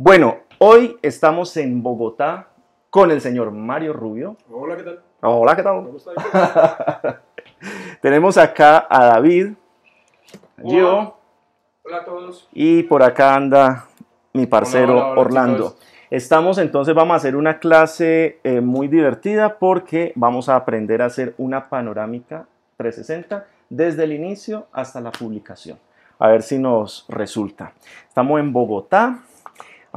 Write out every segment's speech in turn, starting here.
Bueno, hoy estamos en Bogotá con el señor Mario Rubio. Hola, ¿qué tal? Hola, ¿qué tal? Tenemos acá a David, Yo. Hola. a todos. Y por acá anda mi parcero Orlando. Estamos entonces, vamos a hacer una clase eh, muy divertida porque vamos a aprender a hacer una panorámica 360 desde el inicio hasta la publicación. A ver si nos resulta. Estamos en Bogotá,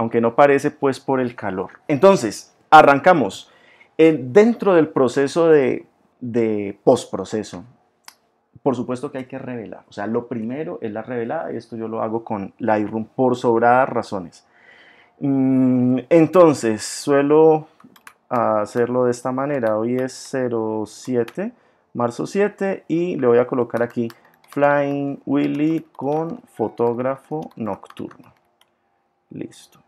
aunque no parece pues por el calor. Entonces, arrancamos. Eh, dentro del proceso de, de postproceso, por supuesto que hay que revelar. O sea, lo primero es la revelada y esto yo lo hago con Lightroom por sobradas razones. Mm, entonces, suelo hacerlo de esta manera. Hoy es 07, marzo 7 y le voy a colocar aquí Flying Willy con fotógrafo nocturno. Listo.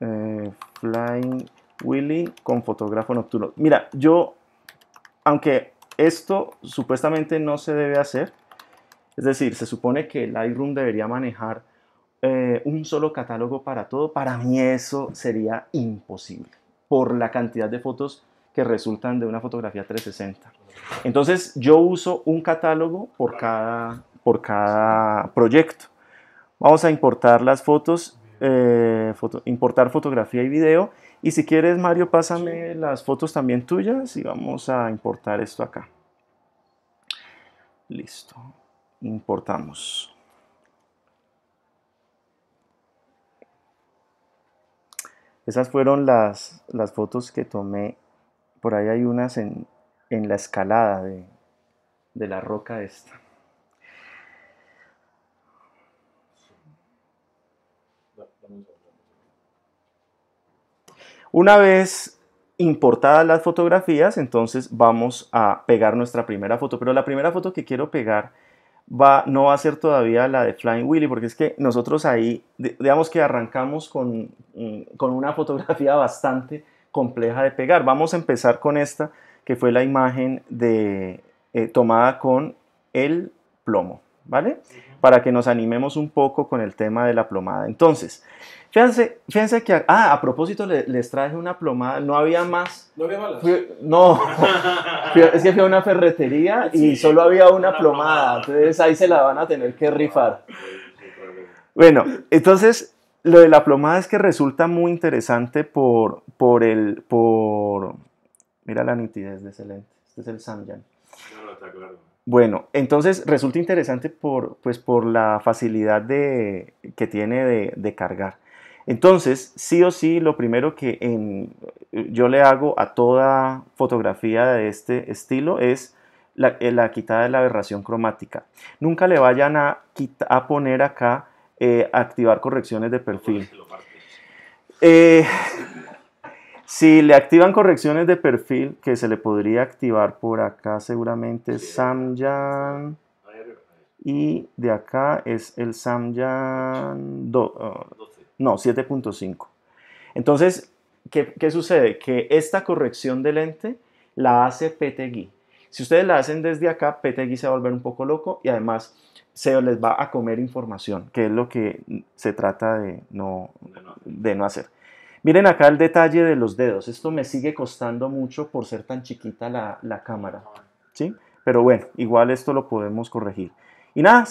Eh, Flying Willy con fotógrafo nocturno. Mira, yo, aunque esto supuestamente no se debe hacer, es decir, se supone que Lightroom debería manejar eh, un solo catálogo para todo. Para mí eso sería imposible por la cantidad de fotos que resultan de una fotografía 360. Entonces yo uso un catálogo por cada, por cada proyecto. Vamos a importar las fotos eh, importar fotografía y video. Y si quieres, Mario, pásame las fotos también tuyas y vamos a importar esto acá. Listo. Importamos. Esas fueron las, las fotos que tomé. Por ahí hay unas en, la escalada de la roca esta. Una vez importadas las fotografías, entonces vamos a pegar nuestra primera foto. Pero la primera foto que quiero pegar va, no va a ser todavía la de Flying Willy, porque es que nosotros ahí, digamos que arrancamos mm, con, una fotografía bastante compleja de pegar. Vamos a empezar con esta, que fue la imagen de, eh, tomada con el plomo, ¿vale? para que nos animemos un poco con el tema de la plomada. Entonces, fíjense, fíjense que, ah, a propósito les traje una plomada, no había más. No había más? no, es que fui una ferretería y solo había una, plomada, entonces ahí se la van a tener que rifar. Bueno, entonces lo de la plomada es que resulta muy interesante por, por el, por, mira la nitidez de ese lente, este es el Samyang. No, está claro. Bueno, entonces resulta interesante por, pues, por la facilidad de, que tiene de, cargar. Entonces, sí o sí, lo primero que yo le hago a toda fotografía de este estilo es la, eh, la, quitada de la aberración cromática. Nunca le vayan a, a poner acá eh, activar correcciones de perfil. Si le activan correcciones de perfil, que se le podría activar por acá seguramente Samyang, Y de acá es el Samyan ah, no, 7.5. Entonces, ¿qué, sucede? Que esta corrección de lente la hace PTGui. Si ustedes la hacen desde acá, PTGui se va a volver un poco loco y además se les va a comer información, que es lo que se trata de no, de no hacer. Miren acá el detalle de los dedos. Esto me sigue costando mucho por ser tan chiquita la, cámara. ¿sí? Pero bueno, igual esto lo podemos corregir. Y nada,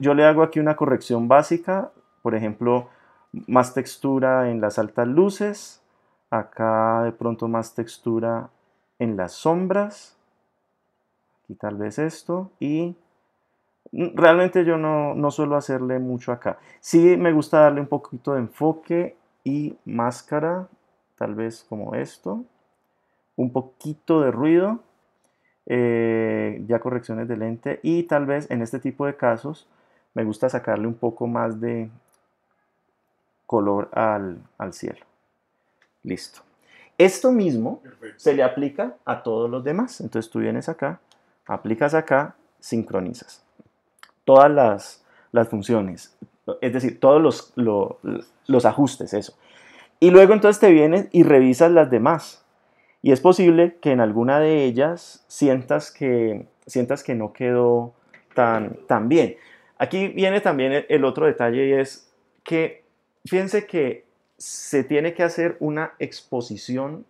yo le hago aquí una corrección básica. Por ejemplo, más textura en las altas luces. Acá de pronto más textura en las sombras. Aquí tal vez esto. Y realmente yo no, no suelo hacerle mucho acá. Sí me gusta darle un poquito de enfoque y máscara, tal vez como esto. Un poquito de ruido, eh, ya correcciones de lente y tal vez en este tipo de casos me gusta sacarle un poco más de color al, cielo. Listo. Esto mismo se le aplica a todos los demás. Entonces tú vienes acá, aplicas acá, sincronizas. Todas las, las funciones. Es decir, todos los, ajustes, eso. Y luego entonces te vienes y revisas las demás. Y es posible que en alguna de ellas sientas que, sientas que no quedó tan, tan bien. Aquí viene también el otro detalle y es que fíjense que se tiene que hacer una exposición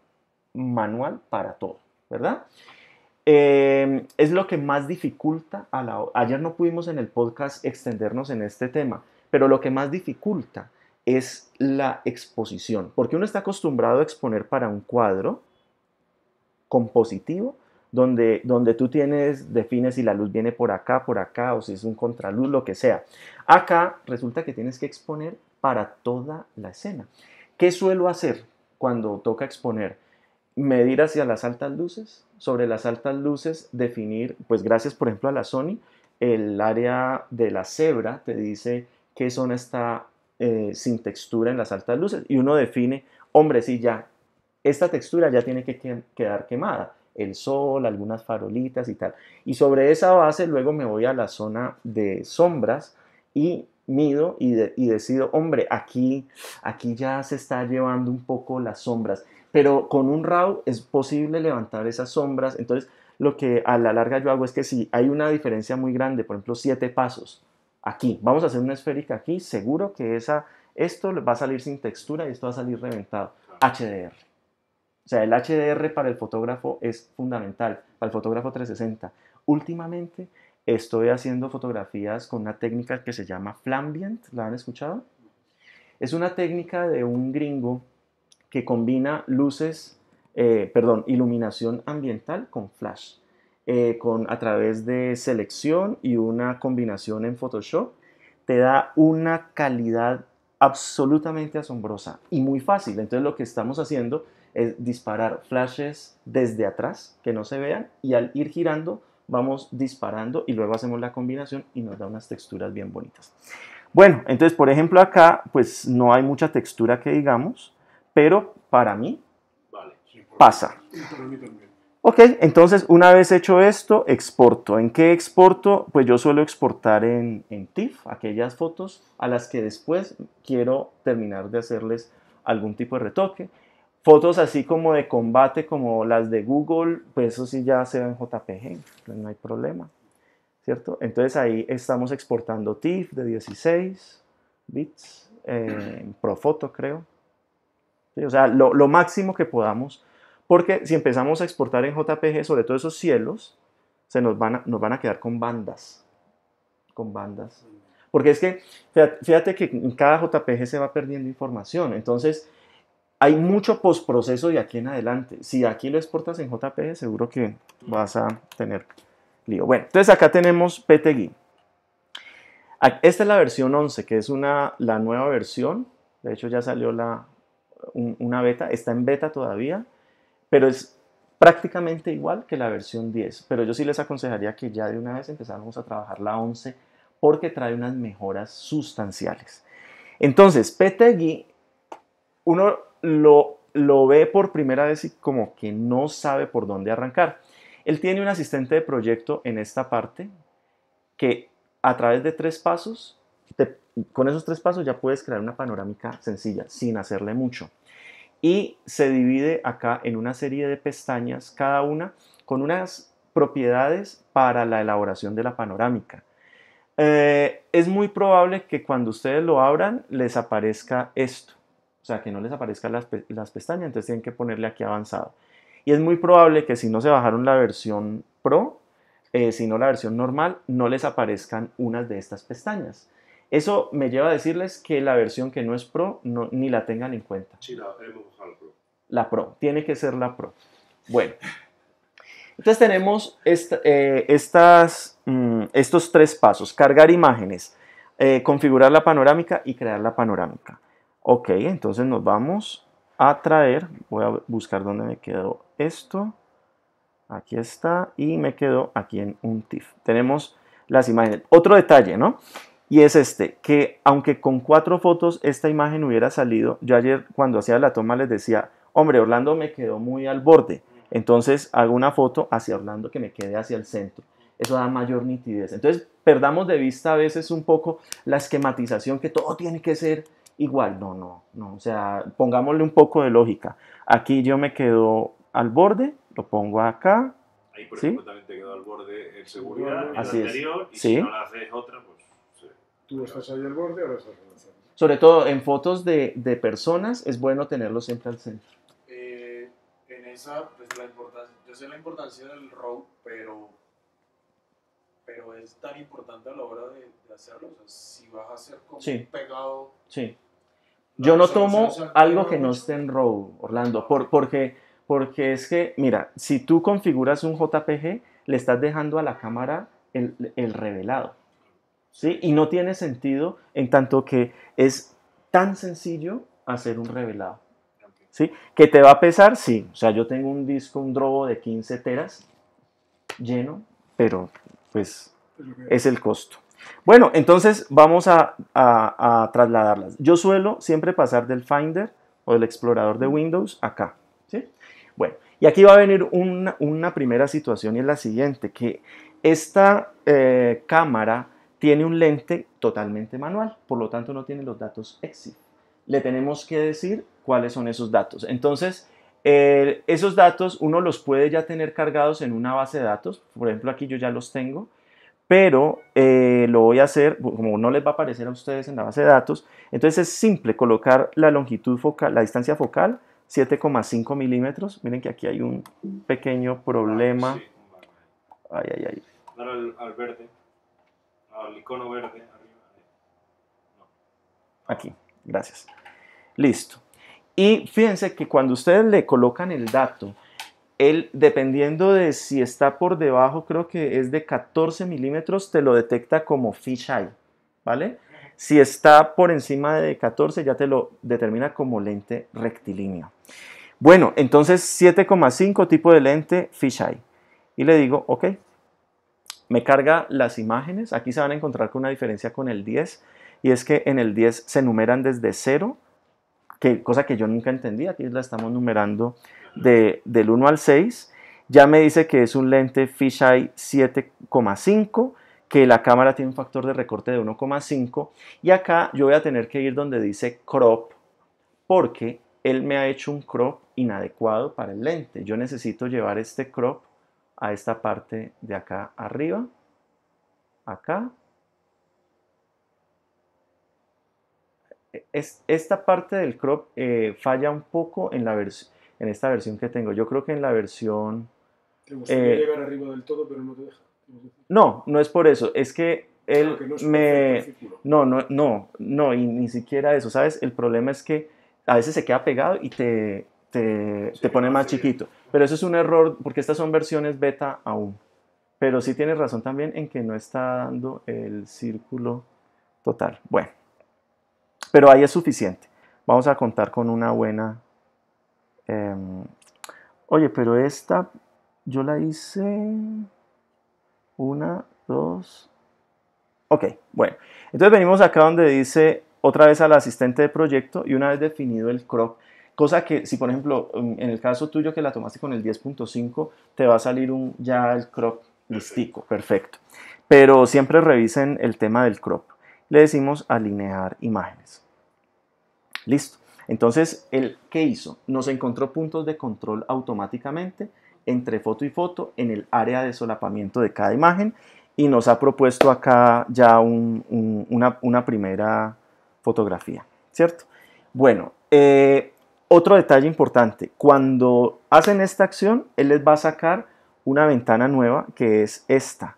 manual para todo, ¿verdad? Em, es lo que más dificulta a la... Ayer no pudimos en el podcast extendernos en este tema, pero lo que más dificulta es la exposición, porque uno está acostumbrado a exponer para un cuadro compositivo, donde, donde tú tienes, defines si la luz viene por acá, por acá, o si es un contraluz, lo que sea. Acá resulta que tienes que exponer para toda la escena. ¿Qué suelo hacer cuando toca exponer? Medir hacia las altas luces, sobre las altas luces definir, pues gracias por ejemplo a la Sony, el área de la cebra te dice que son esta eh, sin textura en las altas luces y uno define, hombre, si ya esta textura ya tiene que quedar quemada, el sol, algunas farolitas y tal. Y sobre esa base luego me voy a la zona de sombras y mido y, decido, hombre, aquí, aquí ya se está llevando un poco las sombras, pero con un RAW es posible levantar esas sombras. Entonces, lo que a la larga yo hago es que si hay una diferencia muy grande, por ejemplo, siete pasos, aquí, vamos a hacer una esférica aquí, seguro que esa, esto va a salir sin textura y esto va a salir reventado. HDR. O sea, el HDR para el fotógrafo es fundamental, para el fotógrafo 360. Últimamente estoy haciendo fotografías con una técnica que se llama Flambient, ¿la han escuchado? Es una técnica de un gringo que combina luces, eh, perdón, iluminación ambiental con flash. Eh, con, a través de selección y una combinación en Photoshop, te da una calidad absolutamente asombrosa y muy fácil. Entonces lo que estamos haciendo es disparar flashes desde atrás, que no se vean, y al ir girando vamos disparando y luego hacemos la combinación y nos da unas texturas bien bonitas. Bueno, entonces por ejemplo acá pues no hay mucha textura que digamos, pero para mí pasa. Ok, entonces una vez hecho esto, exporto. ¿En qué exporto? Pues yo suelo exportar en, TIFF aquellas fotos a las que después quiero terminar de hacerles algún tipo de retoque. Fotos así como de combate, como las de Google, pues eso sí ya se ve en JPG, pues no hay problema, ¿cierto? Entonces ahí estamos exportando TIFF de 16 bits, eh, en Profoto creo. o sea, lo, lo máximo que podamos porque si empezamos a exportar en JPG, sobre todo esos cielos, se nos van a, nos van a quedar con bandas. Con bandas. Porque es que, fíjate que en cada JPG se va perdiendo información. Entonces, hay mucho postproceso de aquí en adelante. Si aquí lo exportas en JPG, seguro que vas a tener lío. Bueno, entonces acá tenemos PTGI. Esta es la versión 11, que es una, la nueva versión. De hecho, ya salió la, una beta. Está en beta todavía pero es prácticamente igual que la versión 10. Pero yo sí les aconsejaría que ya de una vez empezáramos a trabajar la 11 porque trae unas mejoras sustanciales. Entonces, PTGI, uno lo, lo ve por primera vez y como que no sabe por dónde arrancar. Él tiene un asistente de proyecto en esta parte que a través de tres pasos, con esos tres pasos ya puedes crear una panorámica sencilla, sin hacerle mucho y se divide acá en una serie de pestañas, cada una con unas propiedades para la elaboración de la panorámica. Eh, es muy probable que cuando ustedes lo abran les aparezca esto, o sea, que no les aparezcan las, pestañas, entonces tienen que ponerle aquí avanzado. Y es muy probable que si no se bajaron la versión Pro, eh, sino la versión normal, no les aparezcan unas de estas pestañas. Eso me lleva a decirles que la versión que no es Pro ni la tengan en cuenta. Sí, la, Pro. la Pro, tiene que ser la Pro. Bueno, entonces tenemos eh, estas, mm, estos tres pasos, cargar imágenes, eh, configurar la panorámica y crear la panorámica. Ok, entonces nos vamos a traer, voy a buscar dónde me quedó esto. Aquí está y me quedó aquí en un TIFF. Tenemos las imágenes. Otro detalle, ¿no? Y es este, que aunque con cuatro fotos esta imagen hubiera salido, yo ayer cuando hacía la toma les decía, hombre, Orlando me quedó muy al borde, entonces hago una foto hacia Orlando que me quede hacia el centro. Eso da mayor nitidez. Entonces perdamos de vista a veces un poco la esquematización que todo tiene que ser igual. No, no, no. O sea, pongámosle un poco de lógica. Aquí yo me quedo al borde, lo pongo acá. Ahí por ejemplo también te quedó al borde el seguridad, Así si no haces otra, pues Tú estás ahí al borde, ahora estás Sobre todo en fotos de, de personas, es bueno tenerlo siempre al centro. Eh, en esa, pues la importancia, yo sé la importancia del RAW, pero, pero es tan importante a la hora de, hacerlo. si vas a hacer como un pegado. Sí. Yo no tomo algo que no esté en RAW, Orlando, por, porque, porque es que, mira, si tú configuras un JPG, le estás dejando a la cámara el revelado. ¿sí? Y no tiene sentido en tanto que es tan sencillo hacer un revelado. ¿Sí? ¿Que te va a pesar? Sí. O sea, yo tengo un disco, un drobo de 15 teras lleno, pero pues es el costo. Bueno, entonces vamos a, trasladarlas. Yo suelo siempre pasar del Finder o del explorador de Windows acá. ¿sí? Bueno, y aquí va a venir una, primera situación y es la siguiente, que esta eh, cámara tiene un lente totalmente manual, por lo tanto no tiene los datos exit. Le tenemos que decir cuáles son esos datos. Entonces, eh, esos datos uno los puede ya tener cargados en una base de datos, por ejemplo aquí yo ya los tengo, pero eh, lo voy a hacer, como no les va a aparecer a ustedes en la base de datos, entonces es simple colocar la longitud focal, la distancia focal, 7,5 milímetros, miren que aquí hay un pequeño problema. Ah, ay, ay, ay. al verde al icono verde Aquí, gracias. Listo. Y fíjense que cuando ustedes le colocan el dato, él, dependiendo de si está por debajo, creo que es de 14 milímetros, te lo detecta como fisheye, ¿vale? Si está por encima de 14, ya te lo determina como lente rectilínea. Bueno, entonces 7,5 tipo de lente fisheye. Y le digo, ok, me carga las imágenes. Aquí se van a encontrar con una diferencia con el 10 y es que en el 10 se numeran desde 0, que, cosa que yo nunca entendí. Aquí la estamos numerando del 1 al 6. Ya me dice que es un lente fisheye 7,5 que la cámara tiene un factor de recorte de 1,5 y acá yo voy a tener que ir donde dice crop porque él me ha hecho un crop inadecuado para el lente. Yo necesito llevar este crop a esta parte de acá arriba, acá. esta parte del crop eh, falla un poco en, la en esta versión que tengo. Yo creo que en la versión... no No, es por eso. Es que él me... No, no, no, no, y ni siquiera eso. ¿Sabes? El problema es que a veces se queda pegado y te, te, pone más chiquito. Pero eso es un error porque estas son versiones beta aún. Pero sí tienes razón también en que no está dando el círculo total. Bueno, pero ahí es suficiente. Vamos a contar con una buena... Em, oye, pero esta yo la hice... Una, dos... Ok, bueno. Entonces venimos acá donde dice otra vez al asistente de proyecto y una vez definido el crop, Cosa que si por ejemplo en el caso tuyo que la tomaste con el 10.5 te va a salir un, ya el crop listico, perfecto. Pero siempre revisen el tema del crop. Le decimos alinear imágenes. Listo. Entonces, ¿el qué hizo? Nos encontró puntos de control automáticamente entre foto y foto en el área de solapamiento de cada imagen y nos ha propuesto acá ya una, una, primera fotografía, ¿cierto? Bueno, eh, otro detalle importante, cuando hacen esta acción, él les va a sacar una ventana nueva que es esta.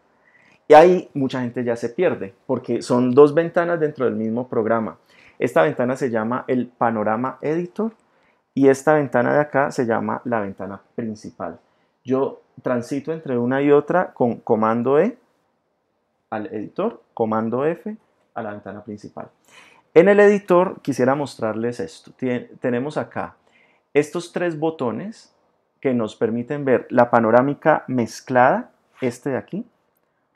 Y ahí mucha gente ya se pierde, porque son dos ventanas dentro del mismo programa. Esta ventana se llama el panorama editor y esta ventana de acá se llama la ventana principal. Yo transito entre una y otra con comando E al editor, comando F a la ventana principal. En el editor quisiera mostrarles esto. tenemos acá estos tres botones que nos permiten ver la panorámica mezclada, este de aquí,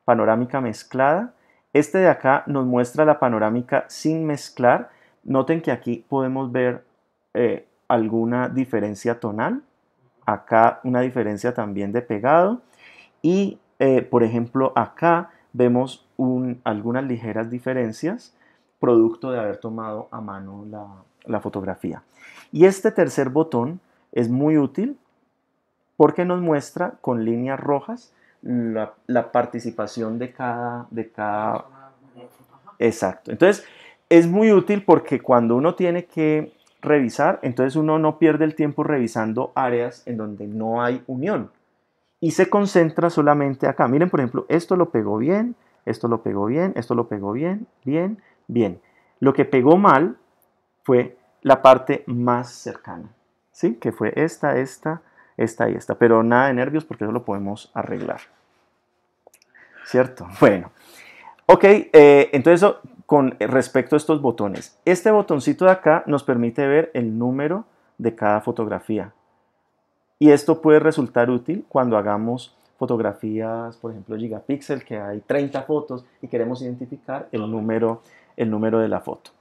panorámica mezclada, este de acá nos muestra la panorámica sin mezclar. Noten que aquí podemos ver eh, alguna diferencia tonal, acá una diferencia también de pegado y eh, por ejemplo acá vemos algunas ligeras diferencias producto de haber tomado a mano la, fotografía. Y este tercer botón es muy útil porque nos muestra con líneas rojas la, la participación de cada, de cada... Exacto. Entonces, es muy útil porque cuando uno tiene que revisar, entonces uno no pierde el tiempo revisando áreas en donde no hay unión y se concentra solamente acá. Miren, por ejemplo, esto lo pegó bien, esto lo pegó bien, esto lo pegó bien, bien, Bien, lo que pegó mal fue la parte más cercana, ¿sí? Que fue esta, esta, esta y esta. Pero nada de nervios porque eso lo podemos arreglar. ¿Cierto? Bueno. Ok, eh, entonces con respecto a estos botones. Este botoncito de acá nos permite ver el número de cada fotografía. Y esto puede resultar útil cuando hagamos fotografías, por ejemplo, gigapíxel, que hay 30 fotos y queremos identificar el número el número de la foto.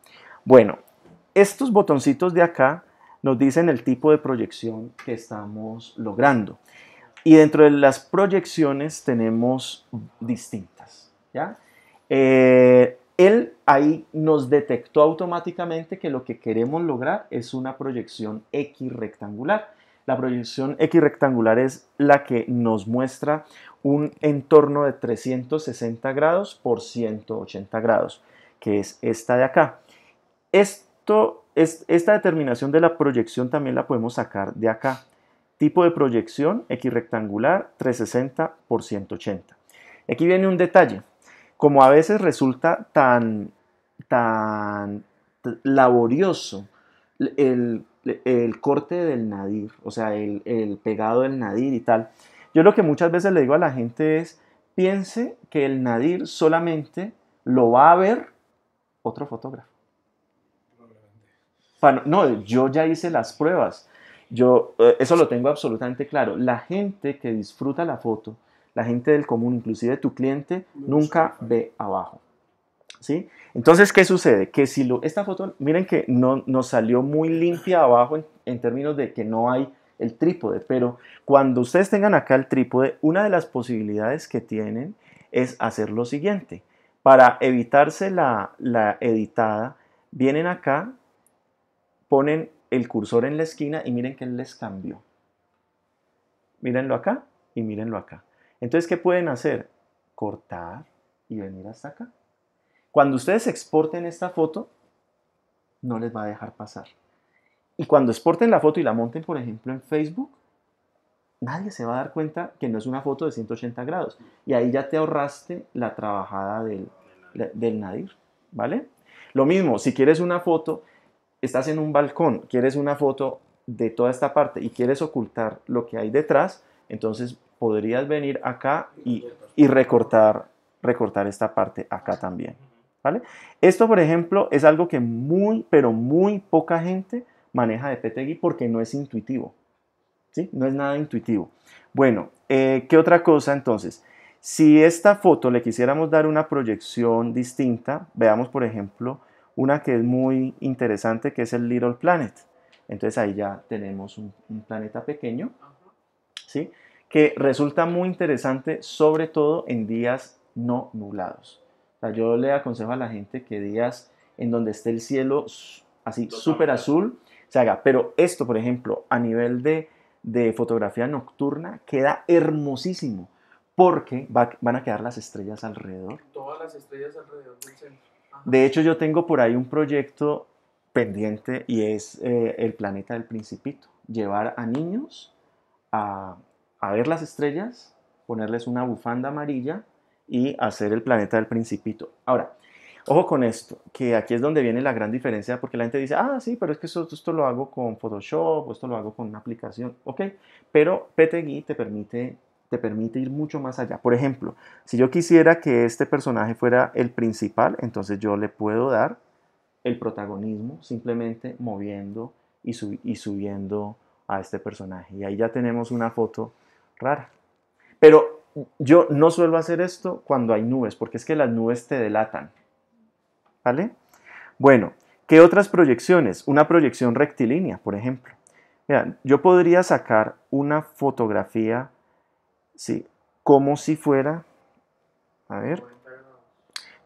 Bueno, estos botoncitos de acá nos dicen el tipo de proyección que estamos logrando. Y dentro de las proyecciones tenemos distintas. ¿ya? Eh, él ahí nos detectó automáticamente que lo que queremos lograr es una proyección X rectangular. La proyección X rectangular es la que nos muestra un entorno de 360 grados por 180 grados que es esta de acá. Esto, es, esta determinación de la proyección también la podemos sacar de acá. Tipo de proyección, x rectangular, 360 por 180. Aquí viene un detalle. Como a veces resulta tan, tan laborioso el, corte del nadir, o sea, el, el pegado del nadir y tal, yo lo que muchas veces le digo a la gente es, piense que el nadir solamente lo va a ver otro fotógrafo. no, yo ya hice las pruebas. Yo, eh, eso lo tengo absolutamente claro. La gente que disfruta la foto, la gente del común, inclusive tu cliente, nunca ve abajo. ¿Sí? Entonces, ¿qué sucede? Que si lo, esta foto, miren que no, nos salió muy limpia abajo en términos de que no hay el trípode, pero cuando ustedes tengan acá el trípode, una de las posibilidades que tienen es hacer lo siguiente para evitarse la, editada, vienen acá, ponen el cursor en la esquina y miren que les cambió. Mírenlo acá y mírenlo acá. Entonces, ¿qué pueden hacer? Cortar y venir hasta acá. Cuando ustedes exporten esta foto, no les va a dejar pasar. Y cuando exporten la foto y la monten, por ejemplo, en Facebook, nadie se va a dar cuenta que no es una foto de 180 grados. Y ahí ya te ahorraste la trabajada del, del nadir, ¿vale? Lo mismo, si quieres una foto, estás en un balcón, quieres una foto de toda esta parte y quieres ocultar lo que hay detrás, entonces podrías venir acá y, recortar, recortar esta parte acá también, ¿vale? Esto, por ejemplo, es algo que muy, pero muy poca gente maneja de PTG porque no es intuitivo, ¿sí? No es nada intuitivo. Bueno, eh, ¿qué otra cosa entonces? Si esta foto le quisiéramos dar una proyección distinta, veamos por ejemplo una que es muy interesante que es el Little Planet. Entonces ahí ya tenemos un, planeta pequeño, ¿sí? que resulta muy interesante sobre todo en días no nublados. yo le aconsejo a la gente que días en donde esté el cielo así súper azul se haga. Pero esto, por ejemplo, a nivel de fotografía nocturna, queda hermosísimo porque van a quedar las estrellas alrededor. Todas las estrellas alrededor del centro. De hecho, yo tengo por ahí un proyecto pendiente y es eh, el planeta del principito. Llevar a niños a, ver las estrellas, ponerles una bufanda amarilla y hacer el planeta del principito. Ahora, Ojo con esto, que aquí es donde viene la gran diferencia, porque la gente dice, ah, sí, pero es que esto, lo hago con Photoshop, esto lo hago con una aplicación, ok, pero PTGui te permite te permite ir mucho más allá. Por ejemplo, si yo quisiera que este personaje fuera el principal, entonces yo le puedo dar el protagonismo simplemente moviendo y, subiendo a este personaje. Y ahí ya tenemos una foto rara. Pero yo no suelo hacer esto cuando hay nubes, porque es que las nubes te delatan. ¿Vale? Bueno, ¿qué otras proyecciones? Una proyección rectilínea, por ejemplo. yo podría sacar una fotografía Sí, como si fuera, a ver,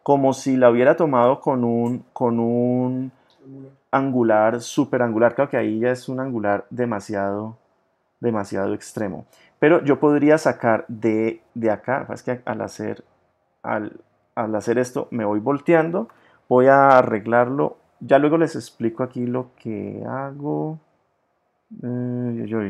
como si la hubiera tomado con un, con un angular, superangular, creo que ahí ya es un angular demasiado, demasiado extremo. Pero yo podría sacar de, de acá, es que al hacer, al, hacer esto me voy volteando, voy a arreglarlo, ya luego les explico aquí lo que hago. Eh, yo,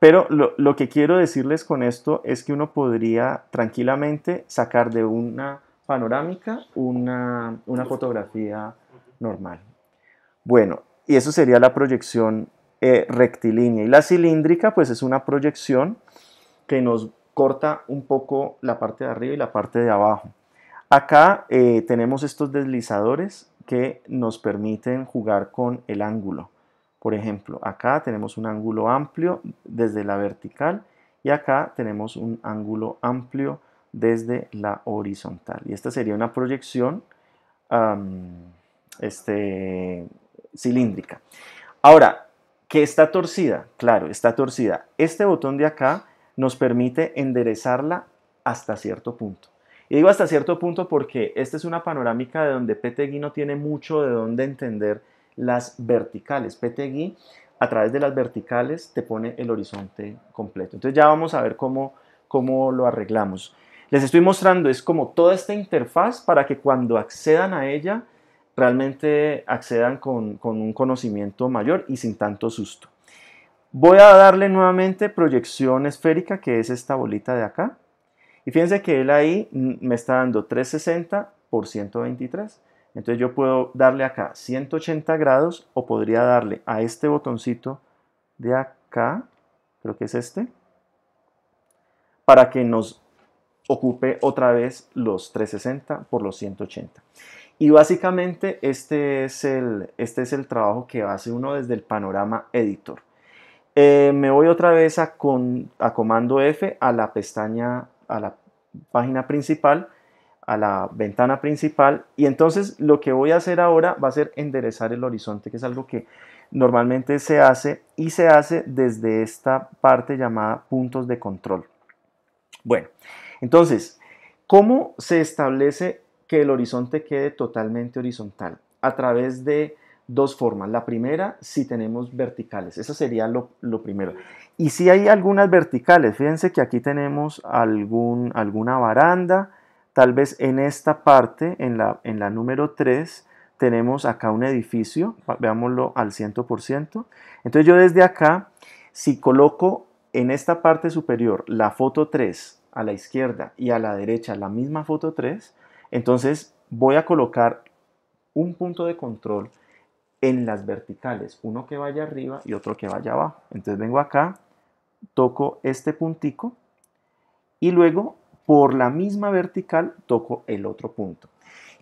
Pero lo, que quiero decirles con esto es que uno podría tranquilamente sacar de una panorámica una, fotografía normal. Bueno, y eso sería la proyección eh, rectilínea. Y la cilíndrica, pues es una proyección que nos corta un poco la parte de arriba y la parte de abajo. Acá eh, tenemos estos deslizadores que nos permiten jugar con el ángulo. Por ejemplo, acá tenemos un ángulo amplio desde la vertical y acá tenemos un ángulo amplio desde la horizontal. Y esta sería una proyección este, cilíndrica. Ahora, que está torcida, claro, está torcida. Este botón de acá nos permite enderezarla hasta cierto punto. Y digo hasta cierto punto porque esta es una panorámica de donde Petegui no tiene mucho de dónde entender las verticales. PTGui a través de las verticales te pone el horizonte completo. Entonces ya vamos a ver cómo, cómo lo arreglamos. Les estoy mostrando, es como toda esta interfaz para que cuando accedan a ella, realmente accedan con, con un conocimiento mayor y sin tanto susto. Voy a darle nuevamente proyección esférica, que es esta bolita de acá. Y fíjense que él ahí me está dando 360 por 123. Entonces yo puedo darle acá 180 grados o podría darle a este botoncito de acá, creo que es este, para que nos ocupe otra vez los 360 por los 180. Y básicamente este es el, este es el trabajo que hace uno desde el panorama editor. Eh, me voy otra vez a, con, a comando F a la pestaña, a la página principal a la ventana principal y entonces lo que voy a hacer ahora va a ser enderezar el horizonte que es algo que normalmente se hace y se hace desde esta parte llamada puntos de control bueno entonces cómo se establece que el horizonte quede totalmente horizontal a través de dos formas la primera si tenemos verticales eso sería lo, lo primero y si hay algunas verticales fíjense que aquí tenemos algún, alguna baranda Tal vez en esta parte, en la, en la número 3, tenemos acá un edificio, veámoslo al 100%. Entonces yo desde acá, si coloco en esta parte superior la foto 3 a la izquierda y a la derecha la misma foto 3, entonces voy a colocar un punto de control en las verticales, uno que vaya arriba y otro que vaya abajo. Entonces vengo acá, toco este puntico y luego por la misma vertical toco el otro punto.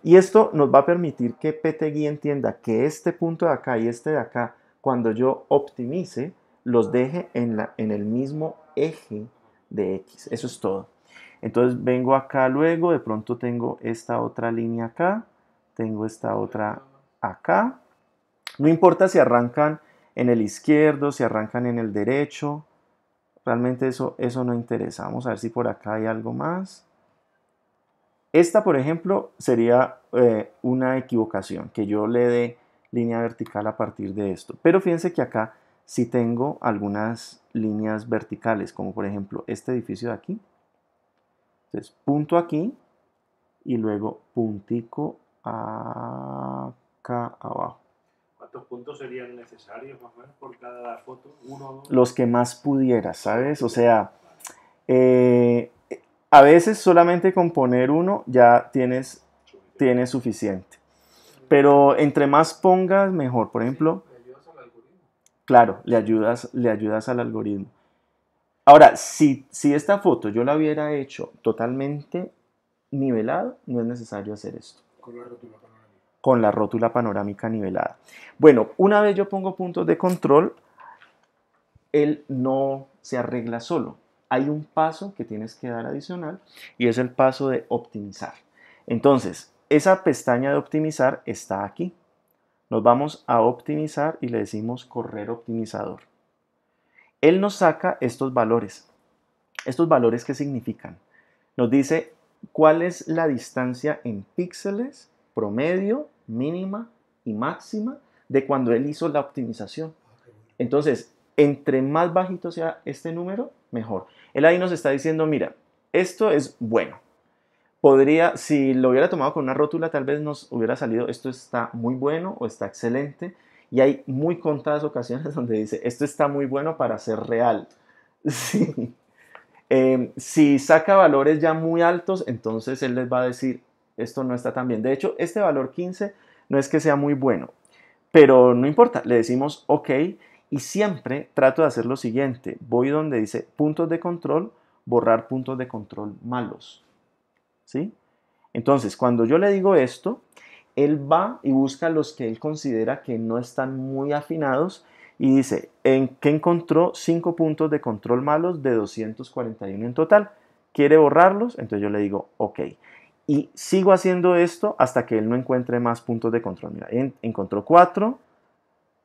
Y esto nos va a permitir que PTGui entienda que este punto de acá y este de acá, cuando yo optimice, los deje en, en el mismo eje de X. Eso es todo. Entonces vengo acá luego, de pronto tengo esta otra línea acá, tengo esta otra acá. No importa si arrancan en el izquierdo, si arrancan en el derecho, Realmente eso, eso no interesa. Vamos a ver si por acá hay algo más. Esta, por ejemplo, sería eh, una equivocación, que yo le dé línea vertical a partir de esto. Pero fíjense que acá sí tengo algunas líneas verticales, como por ejemplo este edificio de aquí. Entonces, punto aquí y luego puntico acá abajo. ¿Los puntos serían necesarios más o menos por cada foto? ¿Uno, dos? Los que más pudieras, ¿sabes? O sea, eh, a veces solamente con poner uno ya tienes, tienes suficiente. Pero entre más pongas, mejor. Por ejemplo, claro, le ayudas, le ayudas al algoritmo. Ahora, si, si esta foto yo la hubiera hecho totalmente nivelado, no es necesario hacer esto con la rótula panorámica nivelada. Bueno, una vez yo pongo puntos de control, él no se arregla solo. Hay un paso que tienes que dar adicional y es el paso de optimizar. Entonces, esa pestaña de optimizar está aquí. Nos vamos a optimizar y le decimos correr optimizador. Él nos saca estos valores. ¿Estos valores qué significan? Nos dice cuál es la distancia en píxeles promedio mínima y máxima de cuando él hizo la optimización. Ah, entonces, entre más bajito sea este número, mejor. Él ahí nos está diciendo, mira, esto es bueno. Podría, si lo hubiera tomado con una rótula, tal vez nos hubiera salido, esto está muy bueno o está excelente. Y hay muy contadas ocasiones donde dice, esto está muy bueno para ser real. Em, si saca valores ya muy altos, entonces él les va a decir, esto no está tan bien. De hecho, este valor 15 no es que sea muy bueno, pero no importa, le decimos OK y siempre trato de hacer lo siguiente. Voy donde dice puntos de control, borrar puntos de control malos. ¿Sí? Entonces, cuando yo le digo esto, él va y busca los que él considera que no están muy afinados y dice en que encontró 5 puntos de control malos de 241 en total. ¿Quiere borrarlos? Entonces yo le digo OK. Y sigo haciendo esto hasta que él no encuentre más puntos de control. Mira, encontró 4,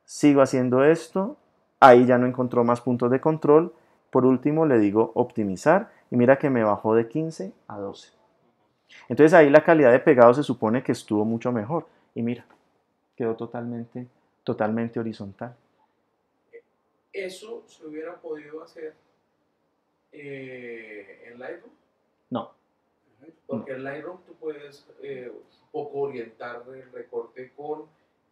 sigo haciendo esto, ahí ya no encontró más puntos de control. Por último le digo optimizar y mira que me bajó de 15 a 12. Entonces ahí la calidad de pegado se supone que estuvo mucho mejor. Y mira, quedó totalmente, totalmente horizontal. ¿Eso se hubiera podido hacer eh, en live No. Porque en Lightroom tú puedes eh, poco orientar el recorte con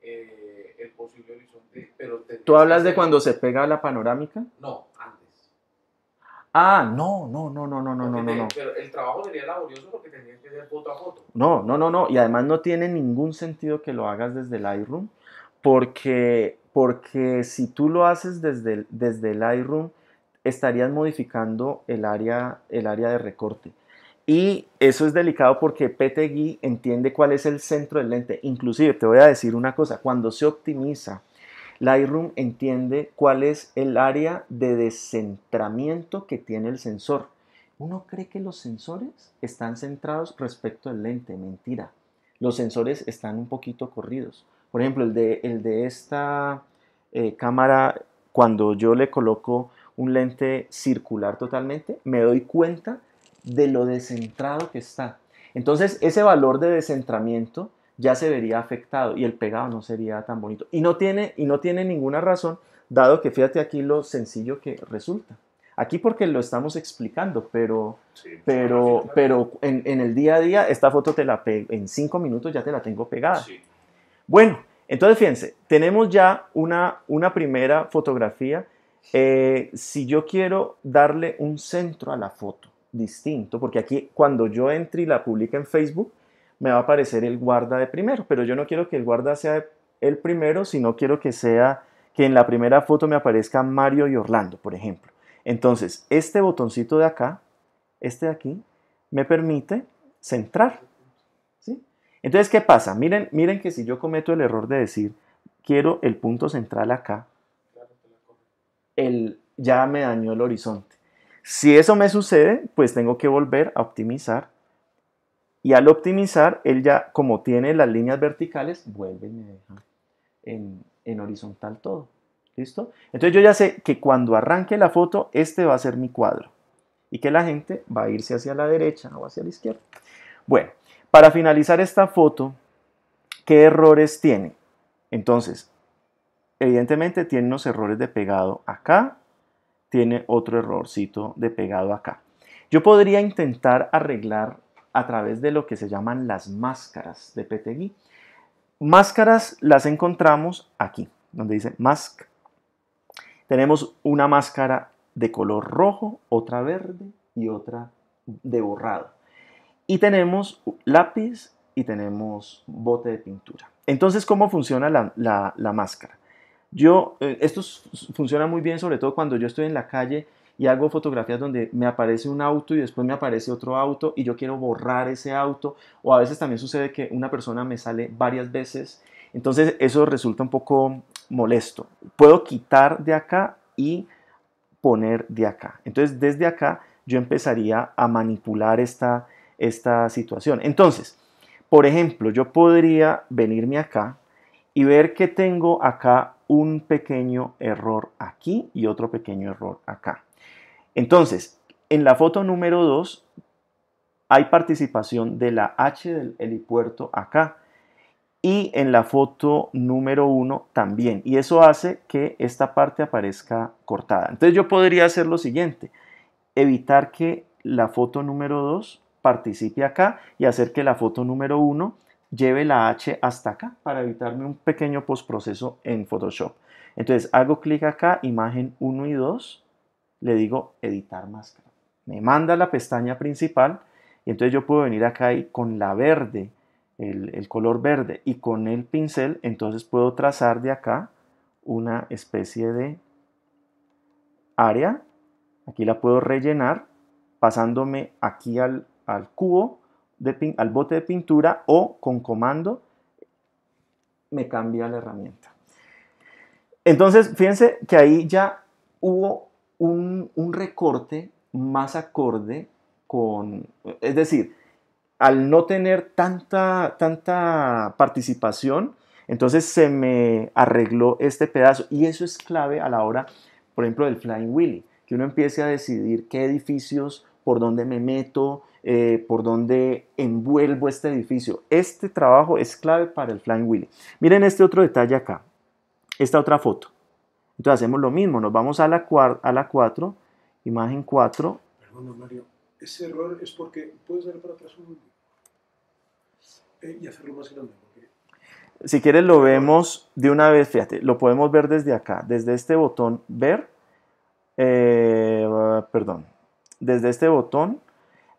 eh, el posible horizonte, pero... ¿Tú hablas de cuando se pega la panorámica? No, antes. Ah, no, no, no, no, no, no, no, no, Pero el trabajo sería laborioso porque tenías que hacer foto a foto. No, no, no, no. Y además no tiene ningún sentido que lo hagas desde Lightroom porque, porque si tú lo haces desde, desde Lightroom estarías modificando el área, el área de recorte. Y eso es delicado porque PTGui entiende cuál es el centro del lente. Inclusive, te voy a decir una cosa, cuando se optimiza, Lightroom entiende cuál es el área de descentramiento que tiene el sensor. Uno cree que los sensores están centrados respecto al lente, mentira. Los sensores están un poquito corridos. Por ejemplo, el de, esta eh, cámara, cuando yo le coloco un lente circular totalmente, me doy cuenta de lo descentrado que está. Entonces, ese valor de descentramiento ya se vería afectado y el pegado no sería tan bonito. Y no tiene, y no tiene ninguna razón, dado que fíjate aquí lo sencillo que resulta. Aquí porque lo estamos explicando, pero, pero, pero en, el día a día esta foto te la en cinco minutos ya te la tengo pegada. Bueno, entonces fíjense, tenemos ya una, una primera fotografía. Eh, si yo quiero darle un centro a la foto, distinto, porque aquí cuando yo entre y la publique en Facebook, me va a aparecer el guarda de primero, pero yo no quiero que el guarda sea el primero, sino quiero que sea que en la primera foto me aparezca Mario y Orlando, por ejemplo. Entonces, este botoncito de acá, este de aquí, me permite centrar. ¿sí? Entonces, ¿qué pasa? Miren, miren que si yo cometo el error de decir, quiero el punto central acá, el, ya me dañó el horizonte. Si eso me sucede, pues tengo que volver a optimizar. Y al optimizar, él ya, como tiene las líneas verticales, vuelve y me deja en, horizontal todo. ¿Listo? Entonces yo ya sé que cuando arranque la foto, este va a ser mi cuadro. Y que la gente va a irse hacia la derecha o hacia la izquierda. Bueno, para finalizar esta foto, ¿qué errores tiene? Entonces, evidentemente tiene unos errores de pegado acá tiene otro errorcito de pegado acá. Yo podría intentar arreglar a través de lo que se llaman las máscaras de PTGui. Máscaras las encontramos aquí, donde dice mask. Tenemos una máscara de color rojo, otra verde y otra de borrado. Y tenemos lápiz y tenemos bote de pintura. Entonces, ¿cómo funciona la máscara? Yo, eh, esto funciona muy bien, sobre todo cuando yo estoy en la calle y hago fotografías donde me aparece un auto y después me aparece otro auto y yo quiero borrar ese auto. O a veces también sucede que una persona me sale varias veces. Entonces eso resulta un poco molesto. Puedo quitar de acá y poner de acá. Entonces desde acá yo empezaría a manipular esta, esta situación. Entonces, por ejemplo, yo podría venirme acá y ver que tengo acá un pequeño error aquí y otro pequeño error acá. Entonces, en la foto número 2 hay participación de la H del helipuerto acá y en la foto número 1 también. Y eso hace que esta parte aparezca cortada. Entonces yo podría hacer lo siguiente, evitar que la foto número 2 participe acá y hacer que la foto número 1 lleve la H hasta acá para evitarme un pequeño postproceso en Photoshop. Entonces hago clic acá, imagen 1 y 2, le digo editar máscara. Me manda la pestaña principal y entonces yo puedo venir acá y con la verde, el, color verde y con el pincel, entonces puedo trazar de acá una especie de área. Aquí la puedo rellenar pasándome aquí al, al cubo al bote de pintura o con comando me cambia la herramienta. Entonces, fíjense que ahí ya hubo un, un recorte más acorde con, es decir, al no tener tanta, tanta participación, entonces se me arregló este pedazo y eso es clave a la hora, por ejemplo, del Flying Willy, que uno empiece a decidir qué edificios por dónde me meto, eh, por dónde envuelvo este edificio. Este trabajo es clave para el Flying Wheelie. Miren este otro detalle acá, esta otra foto. Entonces hacemos lo mismo, nos vamos a la, 4, imagen 4. Perdón, Mario, ese error es porque puedes dar para atrás un... Eh, y hacerlo más grande. Si quieres lo vemos de una vez, fíjate, lo podemos ver desde acá, desde este botón ver, eh, perdón, desde este botón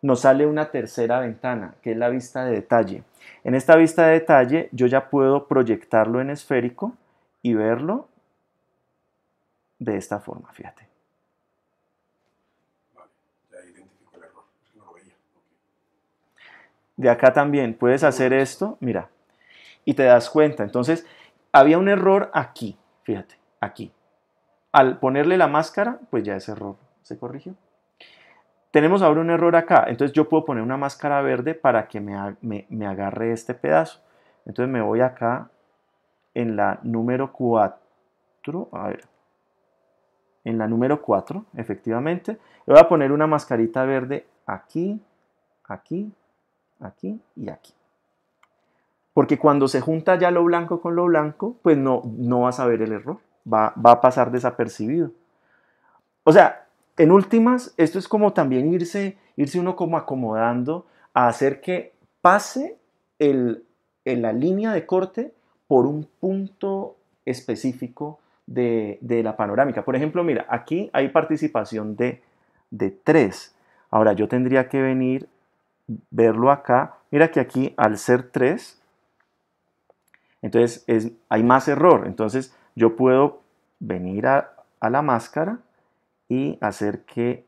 nos sale una tercera ventana, que es la vista de detalle. En esta vista de detalle yo ya puedo proyectarlo en esférico y verlo de esta forma, fíjate. De acá también puedes hacer esto, mira, y te das cuenta. Entonces, había un error aquí, fíjate, aquí. Al ponerle la máscara, pues ya ese error se corrigió tenemos ahora un error acá, entonces yo puedo poner una máscara verde para que me, agarre este pedazo. Entonces me voy acá en la número 4, a ver, en la número 4, efectivamente. voy a poner una mascarita verde aquí, aquí, aquí y aquí. Porque cuando se junta ya lo blanco con lo blanco, pues no, no vas a ver el error, va, va a pasar desapercibido. O sea, en últimas, esto es como también irse, irse uno como acomodando a hacer que pase en la línea de corte por un punto específico de, la panorámica. Por ejemplo, mira, aquí hay participación de, de 3. Ahora yo tendría que venir, verlo acá. Mira que aquí al ser 3, entonces es, hay más error. Entonces yo puedo venir a, a la máscara y hacer que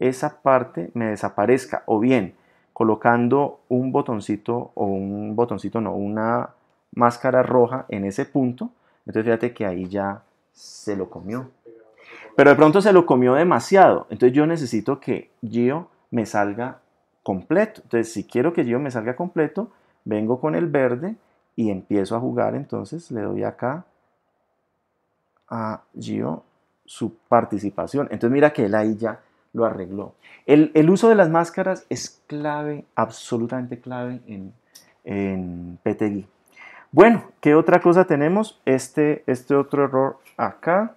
esa parte me desaparezca o bien colocando un botoncito o un botoncito no, una máscara roja en ese punto. Entonces fíjate que ahí ya se lo comió. Pero de pronto se lo comió demasiado. Entonces yo necesito que Gio me salga completo. Entonces si quiero que Gio me salga completo, vengo con el verde y empiezo a jugar. Entonces le doy acá a Gio su participación. Entonces mira que él ahí ya lo arregló. El, uso de las máscaras es clave, absolutamente clave en, en Bueno, ¿qué otra cosa tenemos? Este, este otro error acá.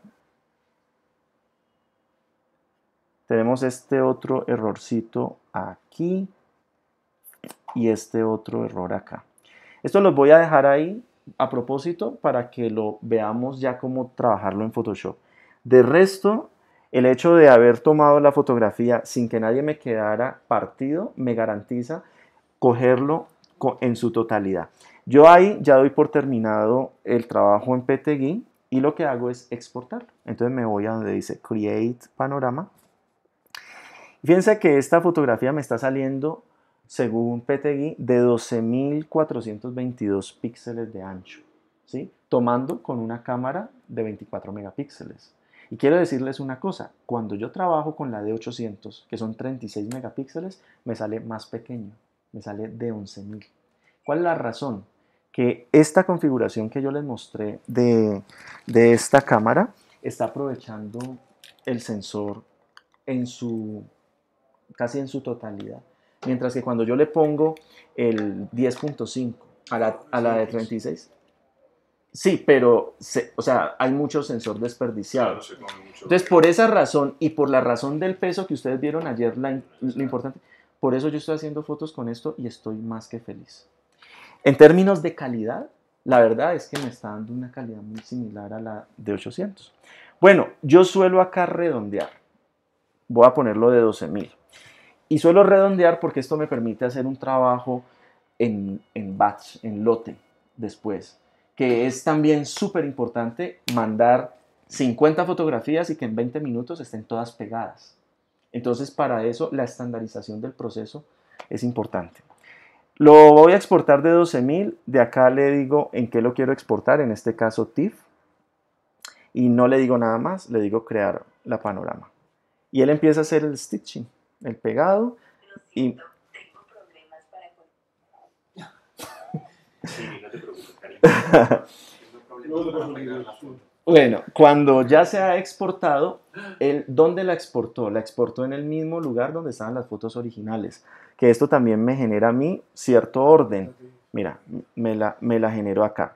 Tenemos este otro errorcito aquí y este otro error acá. Esto lo voy a dejar ahí a propósito para que lo veamos ya cómo trabajarlo en Photoshop. De resto, el hecho de haber tomado la fotografía sin que nadie me quedara partido me garantiza cogerlo en su totalidad. Yo ahí ya doy por terminado el trabajo en PTGui y lo que hago es exportar. Entonces me voy a donde dice Create Panorama. Fíjense que esta fotografía me está saliendo, según PTGui, de 12.422 píxeles de ancho, ¿sí? tomando con una cámara de 24 megapíxeles. Y quiero decirles una cosa, cuando yo trabajo con la D800, que son 36 megapíxeles, me sale más pequeño, me sale de 11.000. ¿Cuál es la razón? Que esta configuración que yo les mostré de, esta cámara está aprovechando el sensor en su, casi en su totalidad. Mientras que cuando yo le pongo el 10.5 a la, a la de 36, Sí, pero, o sea, hay mucho sensor desperdiciado. Entonces, por esa razón y por la razón del peso que ustedes vieron ayer, lo importante, por eso yo estoy haciendo fotos con esto y estoy más que feliz. En términos de calidad, la verdad es que me está dando una calidad muy similar a la de 800. Bueno, yo suelo acá redondear. Voy a ponerlo de 12.000. Y suelo redondear porque esto me permite hacer un trabajo en, en batch, en lote, después que es también súper importante mandar 50 fotografías y que en 20 minutos estén todas pegadas. Entonces, para eso, la estandarización del proceso es importante. Lo voy a exportar de 12.000. De acá le digo en qué lo quiero exportar, en este caso TIFF. Y no le digo nada más, le digo crear la panorama. Y él empieza a hacer el stitching, el pegado. Tengo problemas para... sí, no te bueno, cuando ya se ha exportado, el, ¿dónde la exportó? La exportó en el mismo lugar donde estaban las fotos originales. Que esto también me genera a mí cierto orden. Mira, me la, me la genero acá.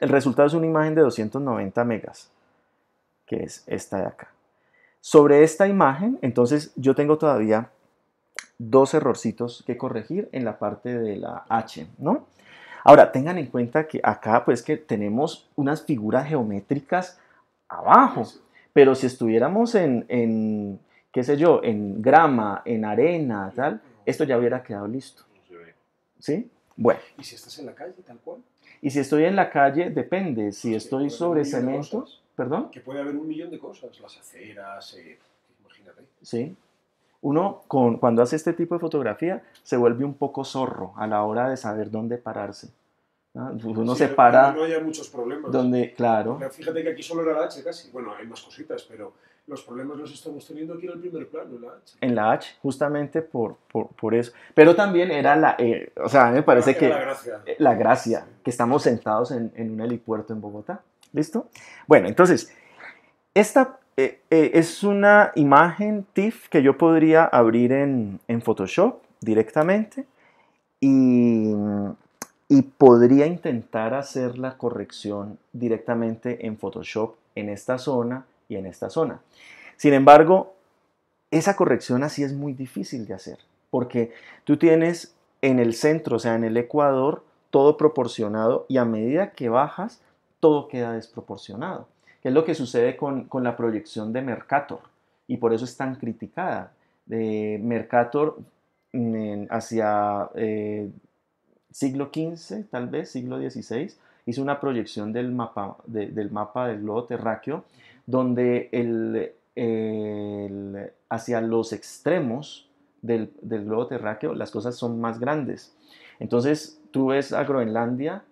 El resultado es una imagen de 290 megas, que es esta de acá. Sobre esta imagen, entonces yo tengo todavía dos errorcitos que corregir en la parte de la H, ¿no? Ahora, tengan en cuenta que acá pues que tenemos unas figuras geométricas abajo, pero si estuviéramos en, qué sé yo, en grama, en arena, tal, esto ya hubiera quedado listo. ¿Sí? Bueno. ¿Y si estás en la calle, tal cual? Y si estoy en la calle, depende. Si estoy sobre cemento, perdón. Que puede haber un millón de cosas, las aceras, eh, imagínate. Sí uno con, cuando hace este tipo de fotografía se vuelve un poco zorro a la hora de saber dónde pararse. ¿no? Pues uno se para... No haya muchos problemas. Donde, claro. Fíjate que aquí solo era la H casi. Bueno, hay más cositas, pero los problemas los estamos teniendo aquí en el primer plano, en la H. En la H, justamente por, por, eso. Pero también era la... Eh, o sea, a mí me parece que... Eh, la gracia. La gracia, que estamos sentados en, en un helipuerto en Bogotá. ¿Listo? Bueno, entonces, esta, eh, eh, es una imagen TIFF que yo podría abrir en, en Photoshop directamente y, y, podría intentar hacer la corrección directamente en Photoshop en esta zona y en esta zona. Sin embargo, esa corrección así es muy difícil de hacer porque tú tienes en el centro, o sea, en el ecuador, todo proporcionado y a medida que bajas, todo queda desproporcionado es lo que sucede con, la proyección de Mercator, y por eso es tan criticada. Eh, Mercator mm, hacia eh, siglo XV, tal vez, siglo XVI, hizo una proyección del mapa, del, mapa del globo terráqueo, donde hacia los extremos del, del globo terráqueo las cosas son más grandes. Entonces, tú ves a Groenlandia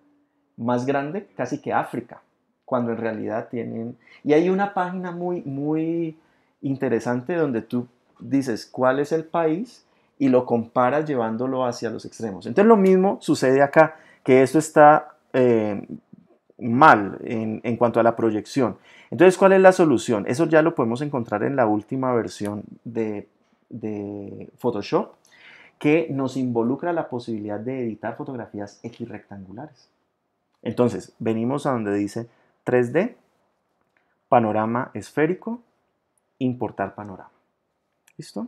más grande casi que África cuando en realidad tienen... Y hay una página muy, muy interesante donde tú dices cuál es el país y lo comparas llevándolo hacia los extremos. Entonces lo mismo sucede acá, que esto está eh, mal en, en, cuanto a la proyección. Entonces, ¿cuál es la solución? Eso ya lo podemos encontrar en la última versión de, de Photoshop, que nos involucra la posibilidad de editar fotografías X rectangulares. Entonces, venimos a donde dice 3D, panorama esférico, importar panorama. ¿Listo?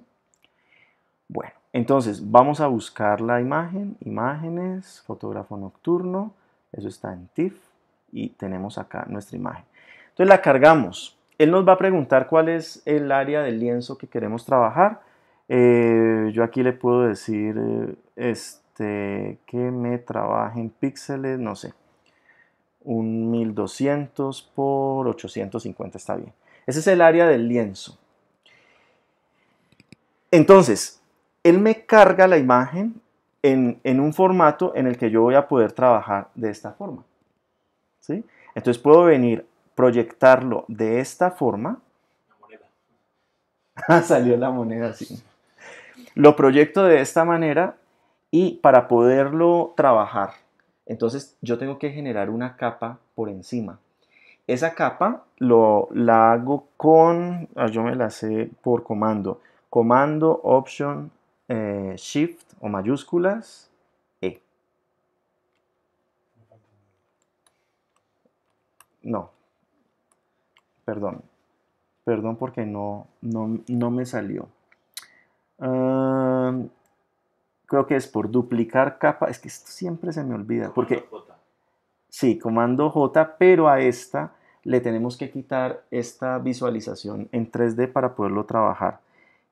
Bueno, entonces vamos a buscar la imagen, imágenes, fotógrafo nocturno, eso está en TIFF y tenemos acá nuestra imagen. Entonces la cargamos. Él nos va a preguntar cuál es el área del lienzo que queremos trabajar. Eh, yo aquí le puedo decir este, que me trabaje en píxeles, no sé un 1200 por 850 está bien. Ese es el área del lienzo. Entonces, él me carga la imagen en, un formato en el que yo voy a poder trabajar de esta forma. Entonces puedo venir, proyectarlo de esta forma. La Salió la moneda así. Lo proyecto de esta manera y para poderlo trabajar entonces yo tengo que generar una capa por encima. Esa capa lo, la hago con, ah, yo me la sé por comando, comando, option, eh, shift o mayúsculas, E. No, perdón, perdón porque no, no, no me salió. Ah, creo que es por duplicar capa, es que esto siempre se me olvida, porque J. sí, comando J, pero a esta le tenemos que quitar esta visualización en 3D para poderlo trabajar.